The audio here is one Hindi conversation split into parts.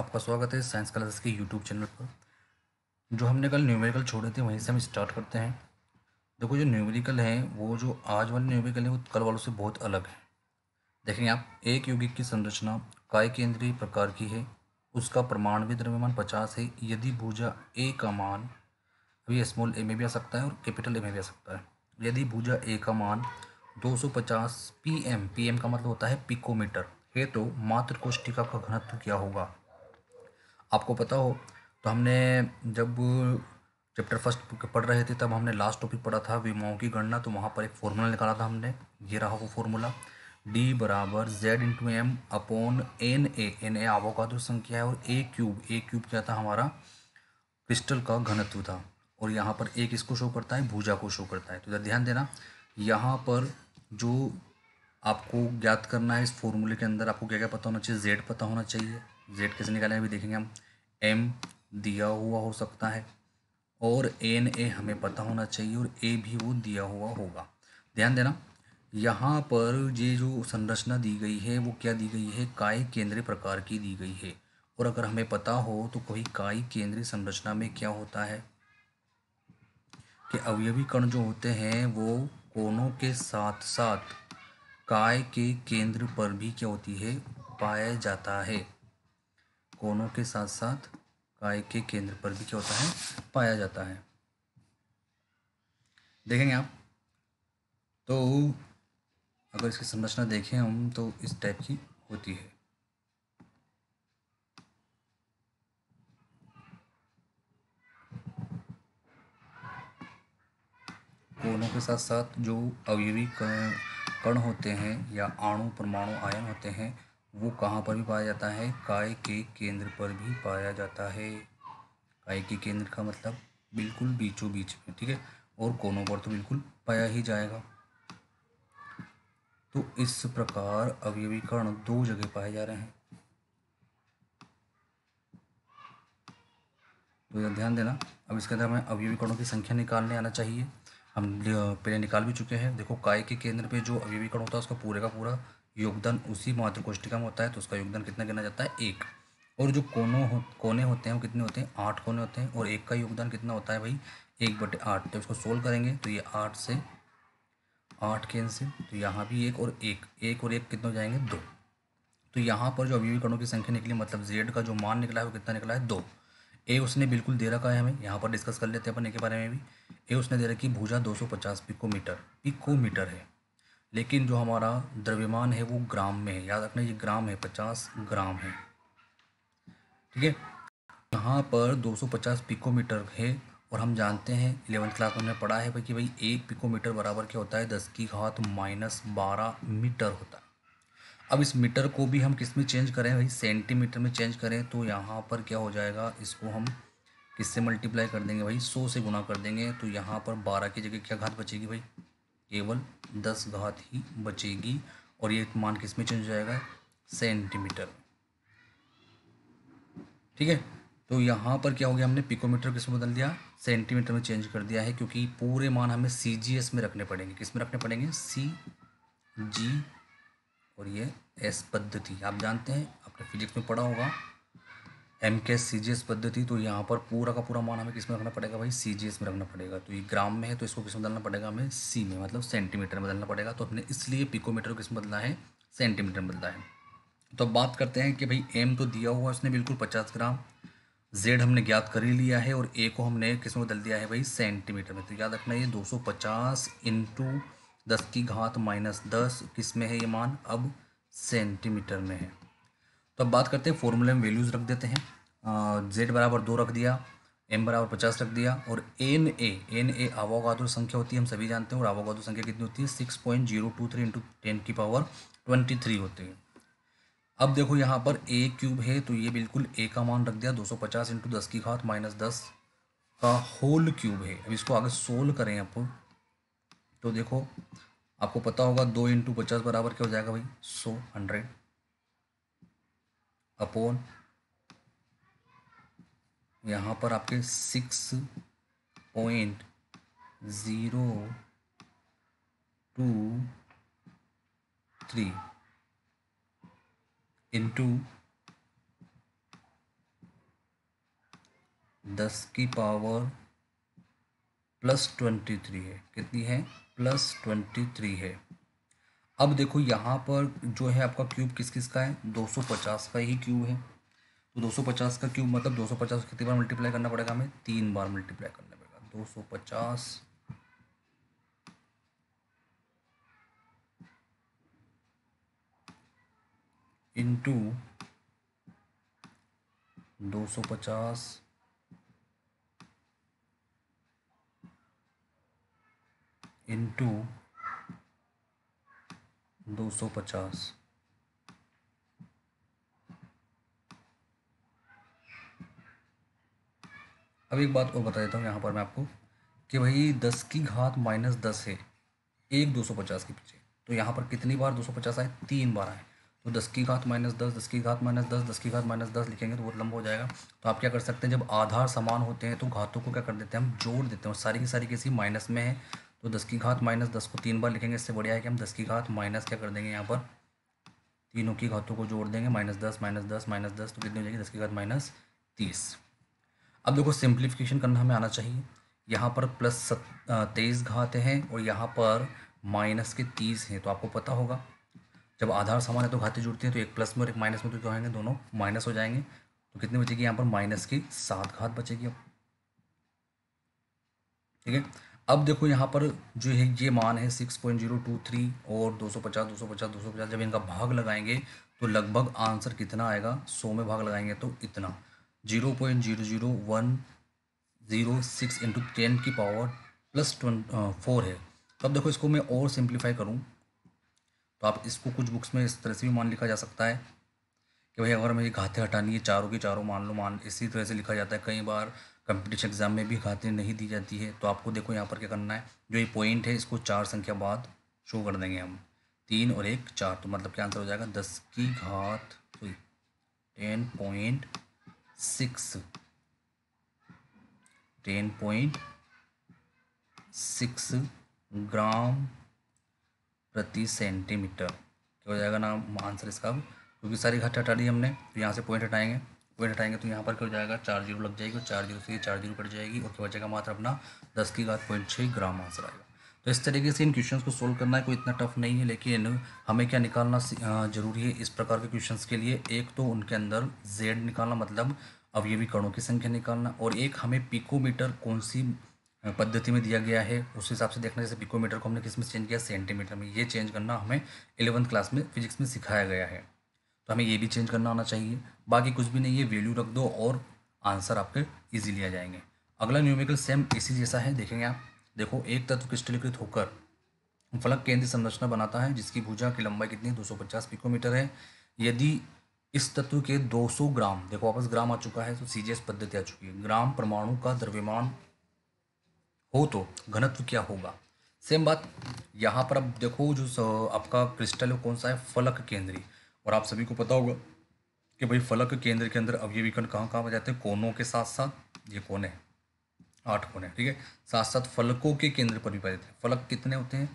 आपका स्वागत है साइंस क्लासेस के यूट्यूब चैनल पर जो हमने कल न्यूमेरिकल छोड़े थे वहीं से हम स्टार्ट करते हैं देखो जो न्यूमेरिकल है वो जो आज वाले न्यूमेरिकल है वो कल वालों से बहुत अलग है देखेंगे आप एक यौगिक की संरचना काय केंद्रीय प्रकार की है उसका प्रमाणवी द्रव्यमान पचास है यदि भूजा ए का मान अभी स्मॉल ए में भी आ सकता है और कैपिटल ए में भी आ सकता है यदि भूजा ए का मान 250 पीएम पीएम का मतलब होता है पिकोमीटर है तो मात्र कोष्टिका का घनत्व क्या होगा आपको पता हो तो हमने जब चैप्टर फर्स्ट पढ़ रहे थे तब हमने लास्ट टॉपिक पढ़ा था विमाओं की गणना तो वहाँ पर एक फॉर्मूला निकाला था हमने ये रहा वो फॉर्मूला डी बराबर Z into M upon N A N A Avogadro संख्या है और ए क्यूब ए क्यूब क्या था हमारा क्रिस्टल का घनत्व था और यहाँ पर एक इसको शो करता है भूजा को शो करता है तो इधर ध्यान देना यहाँ पर जो आपको ज्ञात करना है इस फॉर्मूले के अंदर आपको क्या क्या पता होना चाहिए जेड पता होना चाहिए जेड कैसे निकालें अभी देखेंगे हम एम दिया हुआ हो सकता है और एन ए हमें पता होना चाहिए और ए भी वो दिया हुआ होगा ध्यान देना यहाँ पर ये जो संरचना दी गई है वो क्या दी गई है काय केंद्रीय प्रकार की दी गई है और अगर हमें पता हो तो कोई काय केंद्रीय संरचना में क्या होता है कि अवयवी कण जो होते हैं वो कोनों के साथ साथ काय के केंद्र पर भी क्या होती है पाया जाता है कोनों के साथ साथ काय के केंद्र पर भी क्या होता है पाया जाता है देखेंगे आप तो अगर इसकी संरचना देखें हम तो इस टाइप की होती है कोनों के साथ साथ जो अवयवी कण होते हैं या आणु परमाणु आयन होते हैं वो कहाँ पर भी पाया जाता है काय के केंद्र पर भी पाया जाता है काय के केंद्र का मतलब बिल्कुल बीचों बीच में ठीक है और कोनों पर तो बिल्कुल पाया ही जाएगा तो इस प्रकार अवयवी कण दो जगह पाए जा रहे हैं तो ध्यान देना अब इसके अंदर हमें अवयवी कणों की संख्या निकालने आना चाहिए हम पहले निकाल भी चुके हैं देखो काय के केंद्र पे जो अभिवीकरण होता है उसका पूरे का पूरा योगदान उसी मात्र कोष्टिका में होता है तो उसका योगदान कितना गिना जाता है एक और जो कोनों हो कोने होते हैं वो कितने होते हैं आठ कोने होते हैं और एक का योगदान कितना होता है भाई एक बटे आठ तो इसको सोल्व करेंगे तो ये आठ से आठ के से तो यहाँ भी एक और एक एक और एक कितने हो जाएंगे दो तो यहाँ पर जो अभिवीकरणों की संख्या निकली मतलब जेड का जो मान निकला है वो कितना निकला है दो ए उसने बिल्कुल दे रखा है हमें यहाँ पर डिस्कस कर लेते हैं अपन ए के बारे में भी ए उसने दे रखी भूजा 250 पिकोमीटर पिकोमीटर है लेकिन जो हमारा द्रव्यमान है वो ग्राम में है याद रखना ये ग्राम है पचास ग्राम है ठीक है यहाँ पर 250 पिकोमीटर है और हम जानते हैं इलेवंथ क्लास में पढ़ा है कि भाई एक पिकोमीटर बराबर क्या होता है दस की घात माइनस बारह मीटर होता है अब इस मीटर को भी हम किस में चेंज करें भाई सेंटीमीटर में चेंज करें तो यहाँ पर क्या हो जाएगा इसको हम किससे मल्टीप्लाई कर देंगे भाई सौ से गुना कर देंगे तो यहाँ पर बारह की जगह क्या घात बचेगी भाई केवल दस घात ही बचेगी और ये मान किस में चेंज हो जाएगा सेंटीमीटर ठीक है तो यहाँ पर क्या हो गया हमने पिकोमीटर किस में बदल दिया सेंटीमीटर में चेंज कर दिया है क्योंकि पूरे मान हमें सी जी एस में रखने पड़ेंगे किस में रखने पड़ेंगे सी जी और ये एस पद्धति आप जानते हैं आपने फिजिक्स में पढ़ा होगा एम के सी जी एस पद्धति तो यहाँ पर पूरा का पूरा मान हमें किस में रखना पड़ेगा भाई सी जी एस में रखना पड़ेगा तो ये ग्राम में है तो इसको किस में बदलना पड़ेगा हमें सी में मतलब सेंटीमीटर में बदलना पड़ेगा तो हमने इसलिए पिकोमीटर को किस में बदला है सेंटीमीटर में बदला है तो बात करते हैं कि भाई एम तो दिया हुआ है उसने बिल्कुल पचास ग्राम जेड हमने ज्ञात कर ही लिया है और ए को हमने किस में बदल दिया है भाई सेंटीमीटर में तो याद रखना ये दो सौ पचास इंटू दस की घात माइनस दस किस में है ये मान अब सेंटीमीटर में है तो अब बात करते हैं फॉर्मूले में वैल्यूज़ रख देते हैं जेड बराबर दो रख दिया एम बराबर पचास रख दिया और एन ए एन ए आवागादो संख्या होती है हम सभी जानते हैं और आवागादो संख्या कितनी होती है six point zero two three into ten की पावर ट्वेंटी थ्री होती है अब देखो यहाँ पर ए क्यूब है तो ये बिल्कुल ए का मान रख दिया दो सौ पचास इंटू दस की घात माइनस दस का होल क्यूब है अब इसको आगे सोल्व करें आपको तो देखो आपको पता होगा दो इंटू पचास बराबर क्या हो जाएगा भाई सो हंड्रेड अपोन यहाँ पर आपके six point zero two three into दस की पावर प्लस ट्वेंटी थ्री है कितनी है प्लस ट्वेंटी थ्री है अब देखो यहाँ पर जो है आपका क्यूब किस किस का है दो सौ पचास का ही क्यूब है तो दो सौ पचास का क्यूब मतलब दो सौ पचास कितनी बार मल्टीप्लाई करना पड़ेगा हमें तीन बार मल्टीप्लाई करना पड़ेगा दो सौ पचास इंटू दो सौ पचास इंटू दो सौ पचास अब एक बात और बता देता हूँ यहाँ पर मैं आपको कि भाई दस की घात माइनस दस है एक दो सौ पचास के पीछे तो यहाँ पर कितनी बार दो सौ पचास आए तीन बार आए तो दस की घात माइनस दस दस की घात माइनस दस दस की घात माइनस दस लिखेंगे तो बहुत लंबा हो जाएगा तो आप क्या कर सकते हैं जब आधार समान होते हैं तो घातों को क्या कर देते हैं हम जोड़ देते हैं और सारी की सारी किसी माइनस में है तो दस की घात माइनस दस को तीन बार लिखेंगे इससे बढ़िया है कि हम दस की घात माइनस क्या कर देंगे यहाँ पर तीनों की घातों को जोड़ देंगे माइनस दस माइनस दस माइनस दस तो कितनी हो जाएगी दस की घात माइनस तीस अब देखो सिंप्लीफिकेशन करना हमें आना चाहिए यहाँ पर प्लस तेईस घात हैं और यहाँ पर माइनस के तीस हैं तो आपको पता होगा जब आधार समान है तो घातें जुड़ती हैं तो एक प्लस में और एक माइनस में तो क्या होंगे दोनों माइनस हो जाएंगे तो कितनी बचेगी यहाँ पर माइनस की सात घात बचेगी अब ठीक है अब देखो यहाँ पर जो है ये मान है six point zero two three और दो सौ पचास दो सौ पचास दो सौ पचास जब इनका भाग लगाएंगे तो लगभग आंसर कितना आएगा सौ में भाग लगाएंगे तो इतना zero point zero zero one zero six into ten की पावर प्लस ट्वें फोर है तब अब देखो इसको मैं और सिंप्लीफाई करूँ तो आप इसको कुछ बुक्स में इस तरह से भी मान लिखा जा सकता है कि भाई अगर मुझे घाते हटानी है चारों के चारों मान लो मान इसी तरह से लिखा जाता है कई बार कंपटीशन एग्ज़ाम में भी खातिर नहीं दी जाती है तो आपको देखो यहाँ पर क्या करना है जो ये पॉइंट है इसको चार संख्या बाद शो कर देंगे हम तीन और एक चार तो मतलब क्या आंसर हो जाएगा दस की घात sorry ten point six ten point six gram प्रति सेंटीमीटर क्या हो जाएगा नाम आंसर इसका क्योंकि सारी घाट हटा दी हमने तो यहाँ से पॉइंट हटाएंगे वेट हटाएंगे तो यहाँ पर क्या हो जाएगा चार जीरो लग जाएगी और चार जीरो से चार जीरो कट जाएगी और क्या बचेगा मात्र अपना दस की घात पॉइंट छः ग्राम आंसर आएगा तो इस तरीके से इन क्वेश्चंस को सोल्व करना है कोई इतना टफ नहीं है लेकिन हमें क्या निकालना जरूरी है इस प्रकार के क्वेश्चन के लिए एक तो उनके अंदर जेड निकालना मतलब अब ये भी कणों की संख्या निकालना और एक हमें पिकोमीटर कौन सी पद्धति में दिया गया है उस हिसाब से देखना जैसे पिकोमीटर को हमने किस में चेंज किया सेंटीमीटर में ये चेंज करना हमें एलेवंथ क्लास में फिजिक्स में सिखाया गया है तो हमें ये भी चेंज करना आना चाहिए बाकी कुछ भी नहीं है वैल्यू रख दो और आंसर आपके ईजी आ जाएंगे अगला न्यूमेरिकल सेम इसी जैसा है देखेंगे आप देखो एक तत्व क्रिस्टलीकृत होकर फलक केंद्रीय संरचना बनाता है जिसकी भूजा की लंबाई कितनी है 250 पिकोमीटर है यदि इस तत्व के 200 ग्राम देखो वापस ग्राम आ चुका है तो सी पद्धति आ चुकी है ग्राम परमाणु का द्रव्यमान हो तो घनत्व क्या होगा सेम बात यहाँ पर अब देखो जो आपका क्रिस्टल है कौन सा है फलक केंद्रीय और आप सभी को पता होगा कि भाई फलक केंद्र के अंदर अवयवीकरण कहाँ कहाँ बजाते जाते हैं कोनों के साथ साथ ये कोने हैं आठ कोने ठीक है साथ साथ फलकों के केंद्र पर भी बजाते जाते हैं फलक कितने होते हैं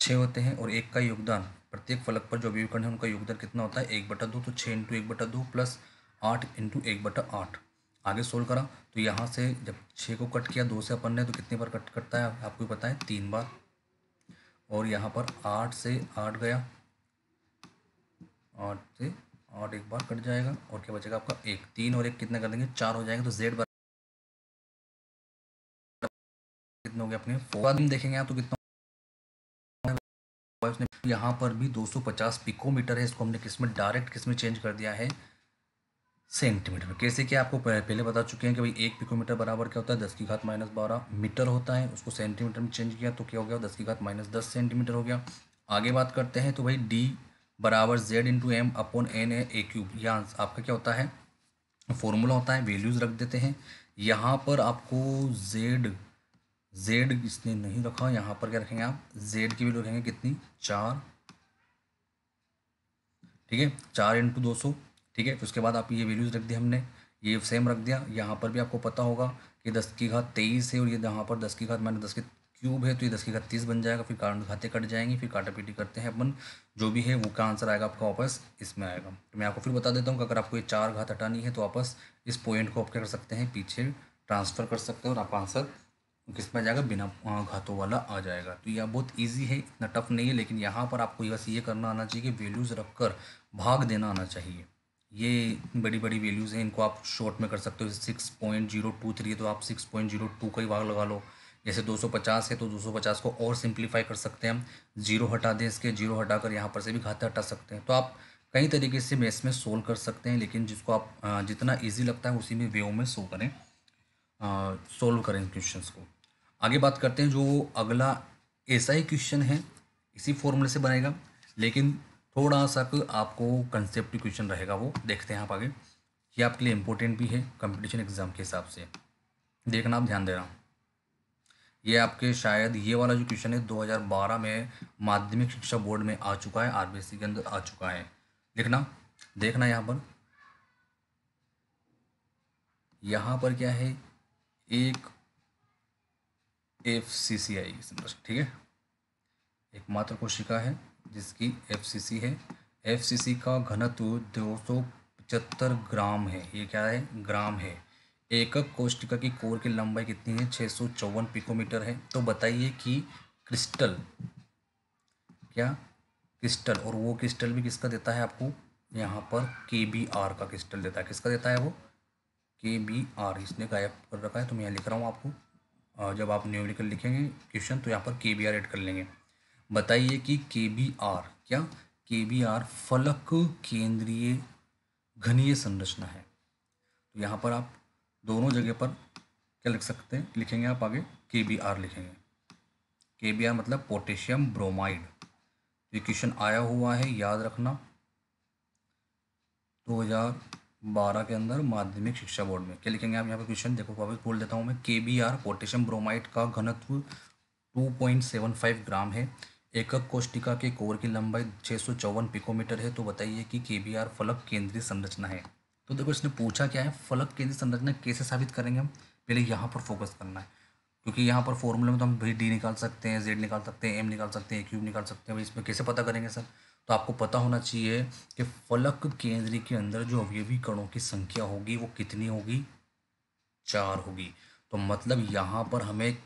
छः होते हैं और एक का योगदान प्रत्येक फलक पर जो अभिव्यकरण है उनका योगदान कितना होता है एक बटा दो तो छः इंटू एक बटा दो प्लस आठ इंटू एक बटा आठ आगे सोल्व करा तो यहाँ से जब छः को कट किया दो से अपन ने तो कितने बार कट करता है आपको पता है तीन बार और यहाँ पर आठ से आठ गया आठ से आठ एक बार कट जाएगा और क्या बचेगा आपका एक तीन और एक कितना कर देंगे चार हो जाएगा तो जेड बार कितने हो गए अपने फोर दिन देखेंगे आप तो कितना यहाँ पर भी 250 पिकोमीटर है इसको हमने किस में डायरेक्ट किस में चेंज कर दिया है सेंटीमीटर में कैसे कि आपको पहले बता चुके हैं कि भाई एक पिकोमीटर बराबर क्या होता है दस की घात माइनस बारह मीटर होता है उसको सेंटीमीटर में चेंज किया तो क्या हो गया दस की घात माइनस दस सेंटीमीटर हो गया आगे बात करते हैं तो भाई डी बराबर Z into M upon N A A cube या आपका क्या होता है फॉर्मूला होता है वैल्यूज़ रख देते हैं यहाँ पर आपको जेड जेड इसने नहीं रखा यहाँ पर क्या रखेंगे आप जेड की वैल्यू रखेंगे कितनी चार ठीक है चार इंटू दो सौ ठीक है उसके बाद आप ये वैल्यूज़ रख दिया हमने ये सेम रख दिया यहाँ पर भी आपको पता होगा कि दस की घात तेईस है और ये यहाँ पर दस की घात मैंने दस की क्यूब है तो ये दस की घात तीस बन जाएगा फिर कारण घाते कट जाएंगे फिर काटा पीटी करते हैं अपन जो भी है वो का आंसर आएगा आपका वापस इसमें आएगा तो मैं आपको फिर बता देता हूँ कि अगर आपको ये चार घात हटानी है तो वापस इस पॉइंट को आप क्या कर सकते हैं पीछे ट्रांसफ़र कर सकते हैं और आपका आंसर किस में जाएगा बिना घातों वाला आ जाएगा तो यह बहुत ईजी है इतना टफ नहीं है लेकिन यहाँ पर आपको बस ये करना आना चाहिए कि वैल्यूज़ रख कर भाग देना आना चाहिए ये बड़ी बड़ी वैल्यूज़ हैं इनको आप शॉर्ट में कर सकते हो six point zero two three तो आप सिक्स पॉइंट जीरो टू का ही भाग लगा लो जैसे 250 है तो 250 को और सिंप्लीफाई कर सकते हैं हम जीरो हटा दें इसके जीरो हटा कर यहाँ पर से भी खाते हटा सकते हैं तो आप कई तरीके से मैथ्स में सोल्व कर सकते हैं लेकिन जिसको आप जितना ईजी लगता है उसी में वेव में सो करें सोल्व करें क्वेश्चन को आगे बात करते हैं जो अगला ऐसा ही क्वेश्चन है इसी फॉर्मूले से बनेगा लेकिन थोड़ा सा आपको कंसेप्ट क्वेश्चन रहेगा वो देखते हैं आप आगे ये आपके लिए इम्पोर्टेंट भी है कंपटीशन एग्ज़ाम के हिसाब से देखना आप ध्यान दे रहा हूँ ये आपके शायद ये वाला जो क्वेश्चन है 2012 में माध्यमिक शिक्षा बोर्ड में आ चुका है आरबीसी के अंदर आ चुका है लिखना देखना यहाँ पर यहाँ पर क्या है एक एफ सी सी आई ठीक है एकमात्र कोशिका है जिसकी एफ सी सी है एफ सी सी का घनत्व दो सौ पचहत्तर ग्राम है ये क्या है ग्राम है एकक कोष्टिका की कोर की लंबाई कितनी है छः सौ चौवन पिकोमीटर है तो बताइए कि क्रिस्टल क्या क्रिस्टल और वो क्रिस्टल भी किसका देता है आपको यहाँ पर के बी आर का क्रिस्टल देता है किसका देता है वो के बी आर इसने गायब कर रखा है तो मैं यहाँ लिख रहा हूँ आपको जब आप न्यूमेरिकल लिखेंगे क्वेश्चन तो यहाँ पर के बी आर एड कर लेंगे बताइए कि के बी आर क्या के बी आर फलक केंद्रीय घनीय संरचना है तो यहाँ पर आप दोनों जगह पर क्या लिख सकते हैं लिखेंगे आप आगे के बी आर लिखेंगे के बी आर मतलब पोटेशियम ब्रोमाइड तो ये क्वेश्चन आया हुआ है याद रखना 2012 के अंदर माध्यमिक शिक्षा बोर्ड में क्या लिखेंगे आप यहाँ पर क्वेश्चन देखो वापस बोल देता हूँ मैं के बी आर पोटेशियम ब्रोमाइड का घनत्व 2.75 ग्राम है एकक कोष्टिका के कोर की लंबाई छः पिकोमीटर है तो बताइए कि के बी आर फलक केंद्रीय संरचना है तो देखो इसने पूछा क्या है फलक केंद्र संरचना कैसे साबित करेंगे हम पहले यहाँ पर फोकस करना है क्योंकि यहाँ पर फॉर्मूले में तो हम भाई डी निकाल सकते हैं जेड निकाल सकते हैं एम निकाल सकते हैं क्यूब निकाल सकते हैं भाई इसमें कैसे पता करेंगे सर तो आपको पता होना चाहिए कि फलक केंद्र के अंदर जो अवयवी कणों की संख्या होगी वो कितनी होगी चार होगी तो मतलब यहाँ पर हमें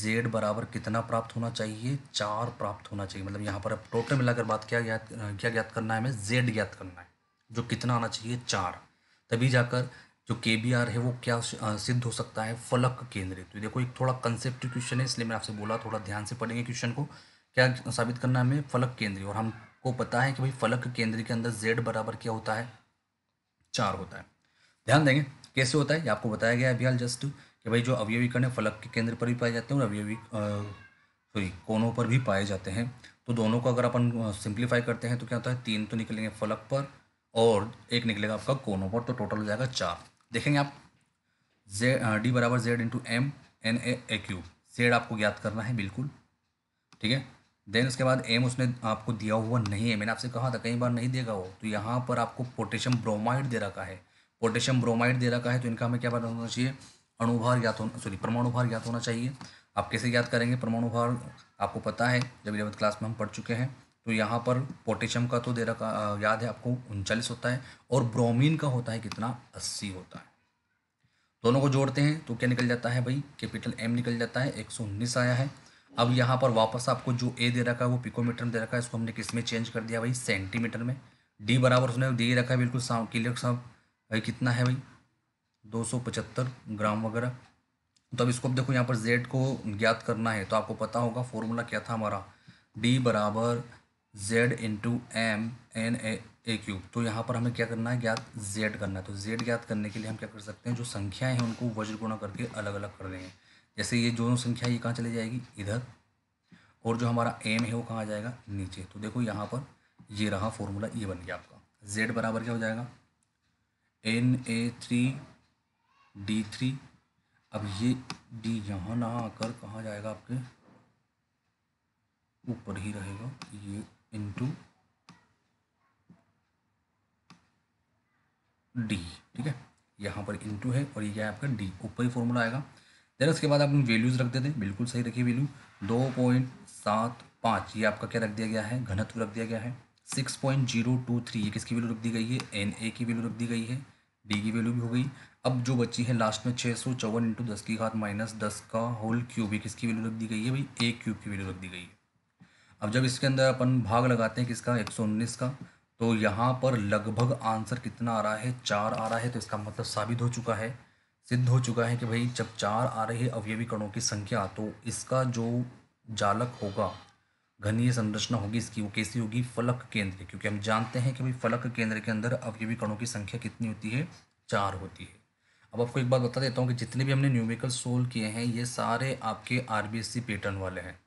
जेड बराबर कितना प्राप्त होना चाहिए चार प्राप्त होना चाहिए मतलब यहाँ पर टोटल मिलाकर बात क्या ज्ञात क्या ज्ञात करना है हमें जेड ज्ञात करना है जो कितना आना चाहिए चार तभी जाकर जो के बी आर है वो क्या सिद्ध हो सकता है फलक केंद्रित तो देखो एक थोड़ा कंसेप्ट क्वेश्चन है इसलिए मैं आपसे बोला थोड़ा ध्यान से पढ़ेंगे क्वेश्चन को क्या साबित करना हमें फलक केंद्रीय और हमको पता है कि भाई फलक केंद्र के अंदर जेड बराबर क्या होता है चार होता है ध्यान देंगे कैसे होता है ये आपको बताया गया अभियाल जस्ट कि भाई जो अवयवीकरण है फलक के केंद्र पर भी पाए जाते हैं और अवयवी सॉरी कोनों पर भी पाए जाते हैं तो दोनों को अगर अपन सिंप्लीफाई करते हैं तो क्या होता है तीन तो निकलेंगे फलक पर और एक निकलेगा आपका कोनो पर तो टोटल हो जाएगा चार देखेंगे आप जे डी बराबर Z into M N A A Q Z आपको ज्ञात करना है बिल्कुल ठीक है देन उसके बाद एम उसने आपको दिया हुआ नहीं है मैंने आपसे कहा था कई बार नहीं देगा वो तो यहाँ पर आपको पोटेशियम ब्रोमाइड दे रखा है पोटेशियम ब्रोमाइड दे रखा है तो इनका हमें क्या बात होना चाहिए अणुभार ज्ञात होना सॉरी परमाणुभार ज्ञात होना चाहिए आप कैसे ज्ञात करेंगे परमाणुभार आपको पता है जब इलेवंथ क्लास में हम पढ़ चुके हैं तो यहाँ पर पोटेशियम का तो दे रखा याद है आपको उनचालीस होता है और ब्रोमीन का होता है कितना अस्सी होता है दोनों को जोड़ते हैं तो क्या निकल जाता है भाई कैपिटल एम निकल जाता है एक सौ उन्नीस आया है अब यहाँ पर वापस आपको जो ए दे रखा है वो पिकोमीटर में दे रखा है इसको हमने किस में चेंज कर दिया भाई सेंटीमीटर में डी बराबर उसने दे रखा है बिल्कुल साफ क्लियर साहब भाई कितना है भाई दो सौ पचहत्तर ग्राम वगैरह तो अब इसको अब देखो यहाँ पर जेड को ज्ञात करना है तो आपको पता होगा फॉर्मूला क्या था हमारा डी बराबर Z into M N A A cube तो यहाँ पर हमें क्या करना है ज्ञात जेड करना है तो जेड ज्ञात करने के लिए हम क्या कर सकते हैं जो संख्याएं हैं उनको वज्र गुणा करके अलग अलग कर देंगे जैसे ये दोनों संख्या ये कहाँ चली जाएगी इधर और जो हमारा एम है वो कहाँ आ जाएगा नीचे तो देखो यहाँ पर ये रहा फॉर्मूला ये बन गया आपका जेड बराबर क्या हो जाएगा N A three D three अब ये डी यहाँ ना आकर कहाँ जाएगा आपके ऊपर ही रहेगा ये इंटू डी ठीक है यहाँ पर इंटू है और ये क्या है आपका डी ऊपर ही फॉर्मूला आएगा देन उसके बाद आपने वैल्यूज़ रख देते हैं बिल्कुल सही रखी वैल्यू दो पॉइंट सात पाँच ये आपका क्या रख दिया गया है घनत्व रख दिया गया है six point zero two three ये किसकी वैल्यू रख दी गई है एन ए की वैल्यू रख दी गई है डी की वैल्यू भी हो गई अब जो बची है लास्ट में छः सौ चौवन इंटू दस की घात माइनस दस का होल क्यूब ये किसकी वैल्यू रख दी गई है भाई ए क्यूब की वैल्यू रख दी गई है अब जब इसके अंदर अपन भाग लगाते हैं किसका एक का तो यहाँ पर लगभग आंसर कितना आ रहा है चार आ रहा है तो इसका मतलब साबित हो चुका है सिद्ध हो चुका है कि भाई जब चार आ रहे हैं अवयवी कणों की संख्या तो इसका जो जालक होगा घनीय संरचना होगी इसकी वो कैसी होगी फलक केंद्र क्योंकि हम जानते हैं कि भाई फलक केंद्र के अंदर अवयवी कणों की संख्या कितनी होती है चार होती है अब आपको एक बात बता देता हूँ कि जितने भी हमने न्यूमिकल सोल्व किए हैं ये सारे आपके आर पैटर्न वाले हैं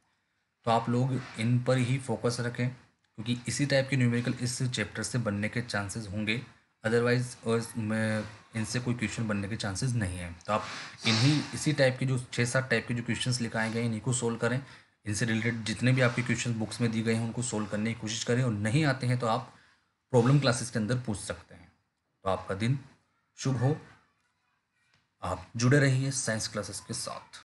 तो आप लोग इन पर ही फोकस रखें क्योंकि इसी टाइप के न्यूमेरिकल इस चैप्टर से बनने के चांसेस होंगे अदरवाइज इनसे कोई क्वेश्चन बनने के चांसेस नहीं है तो आप इन्हीं इसी टाइप के जो छः सात टाइप के जो क्वेश्चंस लिखाए गए इन्हीं को सोल्व करें इनसे रिलेटेड जितने भी आपके क्वेश्चन बुक्स में दिए गए हैं उनको सोल्व करने की कोशिश करें और नहीं आते हैं तो आप प्रॉब्लम क्लासेस के अंदर पूछ सकते हैं तो आपका दिन शुभ हो आप जुड़े रहिए साइंस क्लासेस के साथ